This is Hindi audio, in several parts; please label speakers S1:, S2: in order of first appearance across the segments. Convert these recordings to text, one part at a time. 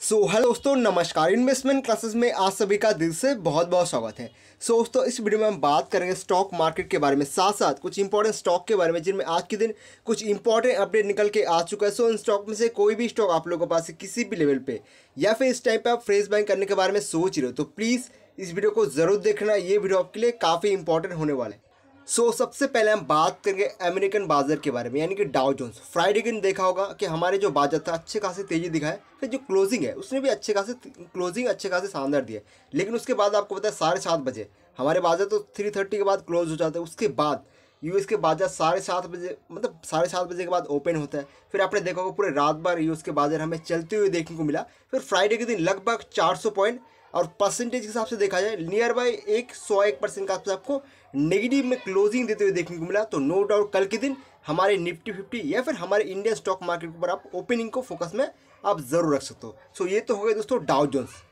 S1: सो so, हेलो दोस्तों नमस्कार इन्वेस्टमेंट क्लासेस में आज सभी का दिल से बहुत बहुत स्वागत है सो so, दोस्तों इस वीडियो में हम बात करेंगे स्टॉक मार्केट के बारे में साथ साथ कुछ इंपॉर्टेंट स्टॉक के बारे में जिनमें आज के दिन कुछ इंपॉर्टेंट अपडेट निकल के आ चुका है सो so, इन स्टॉक में से कोई भी स्टॉक आप लोगों के पास किसी भी लेवल पे या फिर इस टाइम पर आप फ्रेश बाइंग करने के बारे में सोच रहे हो तो प्लीज़ इस वीडियो को ज़रूर देखना ये वीडियो आपके लिए काफ़ी इंपॉर्टेंट होने वाला है सो so, सबसे पहले हम बात करेंगे अमेरिकन बाजार के बारे में यानी कि डाउ जोन्स फ्राइडे के दिन देखा होगा कि हमारे जो बाजार था अच्छे खासे तेज़ी दिखाए फिर जो क्लोजिंग है उसने भी अच्छे खासे क्लोजिंग अच्छे खासे शानदार दी है लेकिन उसके बाद आपको पता है साढ़े सात बजे हमारे बाजार तो थ्री थर्टी के बाद क्लोज हो जाते हैं उसके बाद यूएस के बाजार साढ़े सात बजे मतलब साढ़े सात बजे के बाद ओपन होता है फिर आपने देखा होगा पूरे रात भर यूएस के बाजार हमें चलते हुए देखने को मिला फिर फ्राइडे के दिन लगभग चार सौ पॉइंट और परसेंटेज के हिसाब से देखा जाए नियर बाय एक सौ एक परसेंट का आपको नेगेटिव में क्लोजिंग देते हुए देखने को मिला तो नो डाउट कल के दिन हमारे निफ्टी फिफ्टी या फिर हमारे इंडियन स्टॉक मार्केट पर आप ओपनिंग को फोकस में आप ज़रूर रख सकते हो सो ये तो हो गए दोस्तों डाउ जोन्स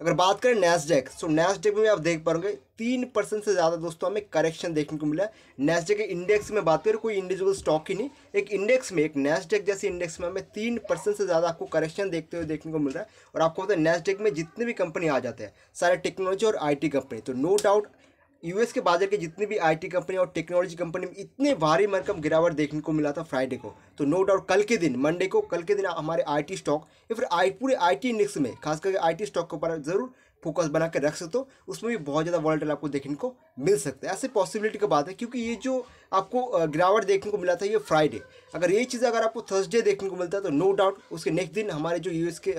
S1: अगर बात करें नेस्डेक सो नेस्डेक में आप देख पाओगे तीन परसेंट से ज़्यादा दोस्तों हमें करेक्शन देखने को मिला है नेस्डेक के इंडेक्स में बात करें कोई इंडिविजुअल स्टॉक ही नहीं एक इंडेक्स में एक नेस्डेक जैसे इंडेक्स में हमें तीन परसेंट से ज़्यादा आपको करेक्शन देखते हुए देखने को मिल रहा है और आपको पता है नेस्डेक में जितने भी कंपनी आ जाते हैं सारे टेक्नोलॉजी और आई कंपनी तो नो डाउट यूएस के बाजार के जितने भी आईटी कंपनी और टेक्नोलॉजी कंपनी में इतने भारी मरकम गिरावट देखने को मिला था फ्राइडे को तो नो डाउट कल के दिन मंडे को कल के दिन हमारे आईटी स्टॉक या फिर आई पूरे आईटी इंडेक्स में खास करके आईटी स्टॉक के ऊपर जरूर फोकस बना के रख सकते हो उसमें भी बहुत ज़्यादा वॉल्टल आपको देखने को मिल सकता है ऐसे पॉसिबिलिटी की बात है क्योंकि ये जो आपको गिरावट देखने को मिला था ये फ्राइडे अगर ये चीज़ अगर आपको थर्सडे देखने को मिलता है तो नो डाउट उसके नेक्स्ट दिन हमारे जो यूएस के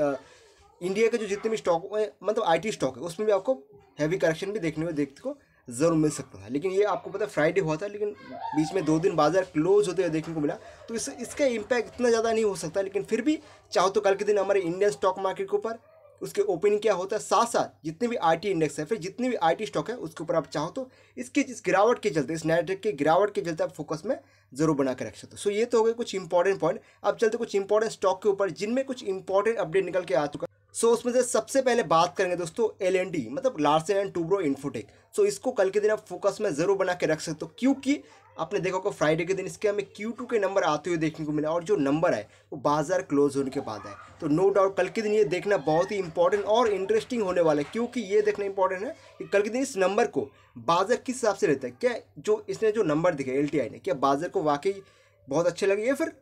S1: इंडिया के जो जितने भी स्टॉक मतलब आईटी स्टॉक है उसमें भी आपको हैवी करेक्शन भी देखने को देखने को ज़रूर मिल सकता था लेकिन ये आपको पता है फ्राइडे हुआ था लेकिन बीच में दो दिन बाज़ार क्लोज होते हुए देखने को मिला तो इस इसका इम्पैक्ट इतना ज़्यादा नहीं हो सकता लेकिन फिर भी चाहो तो कल के दिन हमारे इंडियन स्टॉक मार्केट के ऊपर उसके ओपनिंग क्या होता है साथ साथ जितने भी आईटी इंडेक्स है फिर जितने भी आईटी स्टॉक है उसके ऊपर आप चाहो तो इसके इस गिरावट के चलते इस नेटवर्क के गिरावट के चलते आप फोकस में जरूर बना के रख सकते हो सो ये तो हो गए कुछ इंपॉर्टेंट पॉइंट अब चलते कुछ इंपॉर्टेंट स्टॉक के ऊपर जिनमें कुछ इंपॉर्टेंट अपडेट निकल के आ चुका सो so, उसमें से सबसे पहले बात करेंगे दोस्तों एल एन डी मतलब Larsen and Toubro Infotech so so, इसको कल के दिन आप फोकस में ज़रूर बना के रख सकते हो क्योंकि आपने देखा होगा फ्राइडे के दिन इसके हमें क्यू टू के नंबर आते हुए देखने को मिला और जो नंबर है वो बाजार क्लोज होने के बाद है तो नो डाउट कल के दिन ये देखना बहुत ही इंपॉर्टेंट और इंटरेस्टिंग होने वाला है क्योंकि ये देखना इंपॉर्टेंट है कि कल के दिन इस नंबर को बाजार किस हिसाब से रहता है क्या जो इसने जो नंबर दिखे एल ने क्या बाजार को वाकई बहुत अच्छे लगे या फिर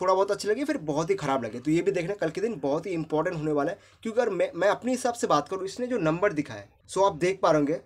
S1: थोड़ा बहुत अच्छी लगी फिर बहुत ही ख़राब लगे तो ये भी देखना कल के दिन बहुत ही इंपॉर्टेंट होने वाला है क्योंकि अगर मैं मैं अपने हिसाब से बात करूँ इसने जो नंबर दिखा है सो आप देख पा रहे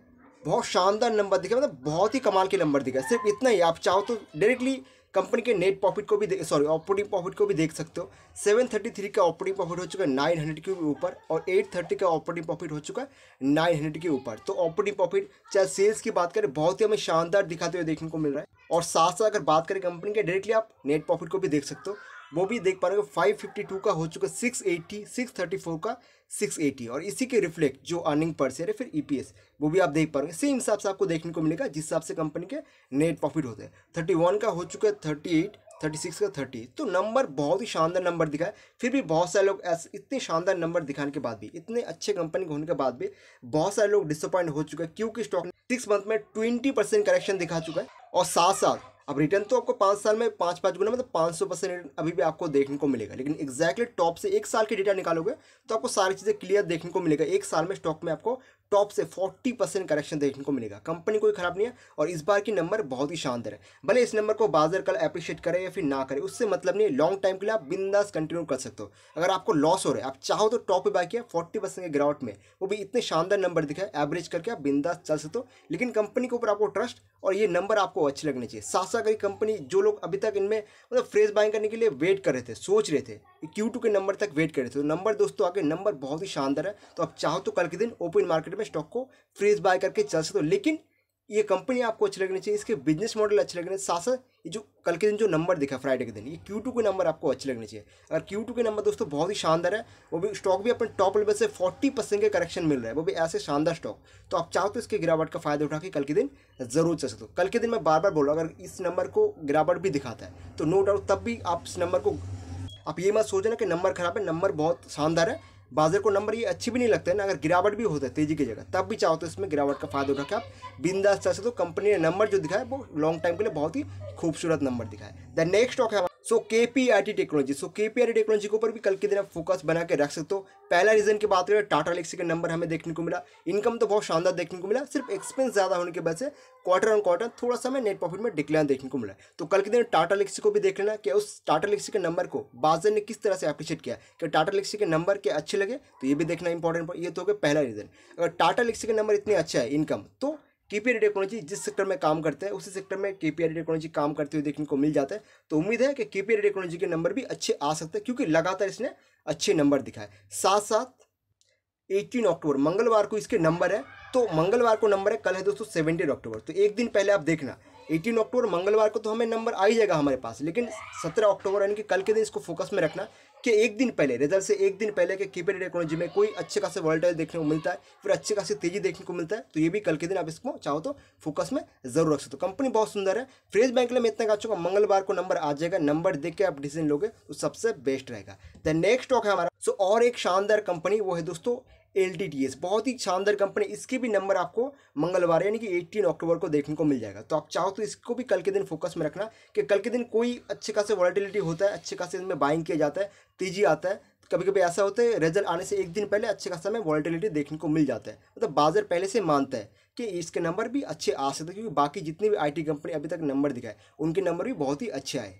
S1: बहुत शानदार नंबर दिखा मतलब बहुत ही कमाल के नंबर दिखा सिर्फ इतना ही आप चाहो तो डायरेक्टली कंपनी के नेट प्रॉफिट को भी सॉरी ऑपरेटिंग प्रॉफिट को भी देख सकते हो 733 का ऑपरेटिंग प्रॉफिट हो चुका है हंड्रेड के ऊपर और 830 का ऑपरेटिंग प्रॉफिट हो चुका है हंड्रेड के ऊपर तो ऑपरेटिंग प्रॉफिट चाहे सेल्स की बात करें बहुत ही हमें शानदार दिखाते हुए देखने को मिल रहा है और साथ साथ अगर बात करें कंपनी के डायरेक्टली आप नेट प्रॉफिट को भी देख सकते हो वो भी देख पा रहे हो 552 का हो चुका 680 634 का 680 और इसी के रिफ्लेक्ट जो अर्निंग पर शेयर है फिर ईपीएस e वो भी आप देख पा रहे सेम हिसाब से आपको देखने को मिलेगा जिस हिसाब से कंपनी के नेट प्रॉफिट होते हैं वन का हो चुका है थर्टी 36 का 30 तो नंबर बहुत ही शानदार नंबर दिखा है फिर भी बहुत सारे लोग ऐसे इतने शानदार नंबर दिखाने के बाद भी इतने अच्छे कंपनी के होने के बाद भी बहुत सारे लोग डिसअपॉइंट हो चुके हैं क्योंकि स्टॉक सिक्स मंथ में ट्वेंटी परसेंट करेक्शन दिखा चुका है और साथ साथ अब रिटर्न तो आपको पाँच साल में पाँच पाँच गुना मतलब पाँच सौ परसेंट रिटर्न अभी भी आपको देखने को मिलेगा लेकिन एक्जैक्टली टॉप से एक साल के डेटा निकालोगे तो आपको सारी चीज़ें क्लियर देखने को मिलेगा एक साल में स्टॉक में आपको टॉप से 40 परसेंट करेक्शन देखने को मिलेगा कंपनी कोई ख़राब नहीं है और इस बार की नंबर बहुत ही शानदार है भले इस नंबर को बाजार कल अप्रिशिएट करे या फिर ना करे उससे मतलब नहीं लॉन्ग टाइम के लिए आप बिंदास कंटिन्यू कर सकते हो अगर आपको लॉस हो रहा है आप चाहो तो टॉप पर बाय किया फोर्टी के गिरावट में वो भी इतने शानदार नंबर दिखा एवरेज करके आप बिंदास चल सकते हो लेकिन कंपनी के ऊपर आपको ट्रस्ट और ये नंबर आपको अच्छे लगने चाहिए साथ साथ अगर कंपनी जो लोग अभी तक इनमें मतलब फ्रेश बाइंग करने के लिए वेट कर रहे थे सोच रहे थे क्यू के नंबर तक वेट कर रहे थे तो नंबर दोस्तों आगे नंबर बहुत ही शानदार है तो आप चाहो तो कल के दिन ओपन मार्केट में में स्टॉक को फ्रीज बाय करके चल सकते हो लेकिन ये कंपनी आपको अच्छी लगनी चाहिए इसके बिजनेस मॉडल अच्छे लगने साथ साथ ये जो कल के दिन जो नंबर दिखा फ्राइडे के दिन ये क्यू टू के नंबर आपको अच्छे लगने चाहिए अगर क्यू टू के नंबर दोस्तों बहुत ही शानदार है वो भी स्टॉक भी अपने टॉप लेवल से फोर्टी परसेंट के करेक्शन मिल रहा है वो भी ऐसे शानदार स्टॉक तो आप चाहो तो इसके गिरावट का फायदा उठा के कल के दिन जरूर चल सकते हो कल के दिन मैं बार बार बोल रहा हूँ अगर इस नंबर को गिरावट भी दिखाता है तो नो डाउट तब भी आप इस नंबर को आप ये मत सोचना कि नंबर खराब है नंबर बहुत शानदार है बाजार को नंबर ये अच्छी भी नहीं लगता है ना अगर गिरावट भी होता है तेजी की जगह तब भी चाहो तो इसमें गिरावट का फायदा उठा के आप बिंदास चल सकते कंपनी ने नंबर जो दिखाया वो लॉन्ग टाइम के लिए बहुत ही खूबसूरत नंबर दिखाया द नेक्स्ट स्टॉक है so K P I T technology so K P I T technology के ऊपर भी कल के दिन आप फोकस बना के रख सकते हो पहला रीजन की बात करें टाटा लेक्सी का नंबर हमें देखने को मिला इनकम तो बहुत शानदार देखने को मिला सिर्फ एक्सपेंस ज़्यादा होने की वजह से क्वार्टर ऑन क्वार्टर थोड़ा सा हमें नेट प्रॉफिट में डिक्लाइन देखने को मिला तो कल के दिन टाटा लेक्सी को भी देख लेना कि उस टाटा लेक्सी के नंबर को बाजार ने किस तरह से अप्रिशिएट किया कि टाटा लेक्सी के नंबर के अच्छे लगे तो ये भी देखना इंपॉर्टेंट ये तो हो गया पहला रीजन अगर टाटा लेक्सी का नंबर इतने अच्छा है इनकम तो के पी टेक्नोलॉजी जिस सेक्टर में काम करते हैं उसी सेक्टर में के पी टेक्नोलॉजी काम करते हुए देखने को मिल जाता है तो उम्मीद है कि के पी टेक्नोलॉजी के नंबर भी अच्छे आ सकते हैं क्योंकि लगातार इसने अच्छे नंबर दिखाए साथ साथ एटीन अक्टूबर मंगलवार को इसके नंबर है तो मंगलवार को नंबर है कल है दोस्तों सेवनटीन अक्टूबर तो एक दिन पहले आप देखना एटीन अक्टूबर मंगलवार को तो हमें नंबर आ ही जाएगा हमारे पास लेकिन सत्रह अक्टूबर यानी कि कल के दिन इसको फोकस में रखना कि एक दिन पहले रिजल्ट से एक दिन पहले के कीपेड टेक्नोलॉजी में कोई अच्छे खासे वॉल्टाइल देखने को मिलता है फिर अच्छे खासी तेजी देखने को मिलता है तो ये भी कल के दिन आप इसको चाहो तो फोकस में जरूर रख सकते हो कंपनी बहुत सुंदर है फ्रेज बैंक में इतना कहा चुका मंगलवार को नंबर आ जाएगा नंबर देख के आप डिसीजन लोगे तो सबसे बेस्ट रहेगा द नेक्स्ट स्टॉक है हमारा सो और एक शानदार कंपनी वो है दोस्तों एल बहुत ही शानदार कंपनी इसके भी नंबर आपको मंगलवार यानी कि 18 अक्टूबर को देखने को मिल जाएगा तो आप चाहो तो इसको भी कल के दिन फोकस में रखना कि कल के दिन कोई अच्छे खासे वॉलिटिलिटी होता है अच्छे खासे इसमें बाइंग किया जाता है तेजी आता है कभी कभी ऐसा होता है रिजल्ट आने से एक दिन पहले अच्छे खासा में वॉलिटिलिटी देखने को मिल जाता है मतलब तो बाजार पहले से मानता है कि इसके नंबर भी अच्छे आ सकते हैं क्योंकि बाकी जितनी भी आईटी कंपनी अभी तक नंबर दिखाए उनके नंबर भी बहुत ही अच्छे आए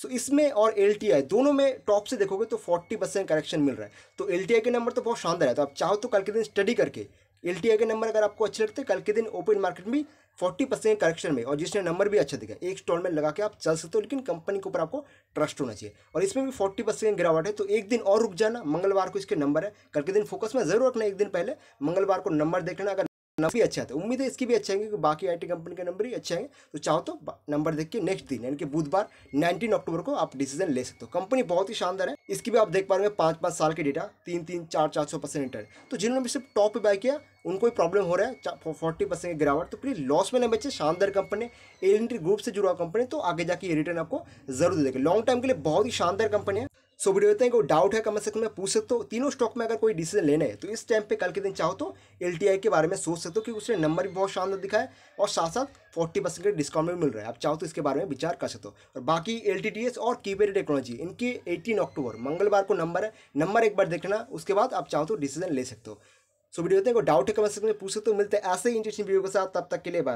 S1: सो so, इसमें और एल दोनों में टॉप से देखोगे तो फोर्टी परसेंट करेक्शन मिल रहा है तो एल के नंबर तो बहुत शानदार है तो आप चाहो तो कल के दिन स्टडी करके एल के नंबर अगर आपको अच्छे लगते कल के दिन ओपन मार्केट में फोर्टी परसेंट करेक्शन में और जिसने नंबर भी अच्छा दिखा एक स्टॉल में लगा के आप चल सकते हो लेकिन कंपनी के ऊपर आपको ट्रस्ट होना चाहिए और इसमें भी फोर्टी परसेंट गिरावट है तो एक दिन और रुक जाना मंगलवार को इसके नंबर है कल के दिन फोकस में जरूर रखना एक दिन पहले मंगलवार को नंबर देख लेना अगर नंबर भी अच्छा था उम्मीद है इसकी भी अच्छा है क्योंकि बाकी आईटी कंपनी के नंबर ही अच्छे हैं तो चाहो तो नंबर देख के नेक्स्ट दिन यानी कि बुधवार 19 अक्टूबर को आप डिसीजन ले सकते हो कंपनी बहुत ही शानदार है इसकी भी आप देख पा रहे पाँच पाँच साल के डेटा तीन तीन चार चार सौ परसेंट इंटर तो जिन्होंने भी सिर्फ टॉप पे बाय किया उनको भी प्रॉब्लम हो रहा है फोर्टी परसेंट की गिरावट तो प्लीज़ लॉस में ना बचे शानदार कंपनी एलियंट्री ग्रुप से जुड़ा कंपनी तो आगे जाके ये रिटर्न आपको जरूर देगा लॉन्ग टाइम के लिए बहुत ही शानदार कंपनी है सो वीडियो देते हैं कोई डाउट है कमेंट सेक्शन में पूछ सकते हो तीनों स्टॉक में अगर कोई डिसीजन लेने है तो इस टाइम पे कल के दिन चाहो तो एल के बारे में सोच सकते हो क्योंकि उसने नंबर भी बहुत शानदार दिखा है और साथ साथ फोर्टी परसेंट का डिस्काउंट भी मिल रहा है आप चाहो तो इसके बारे में विचार कर सकते हो और बाकी एल और की टेक्नोलॉजी इनकी एटीन अक्टूबर मंगलवार को नंबर है नंबर एक बार देखना उसके बाद आप चाहो तो डिसीजन ले सकते हो सो वीडियो देखो डाउट है कमेंट सेक्शन में पूछ सकते हो मिलते हैं ऐसे ही इंटरेस्टिंग वीडियो के साथ तब तक के लिए बाय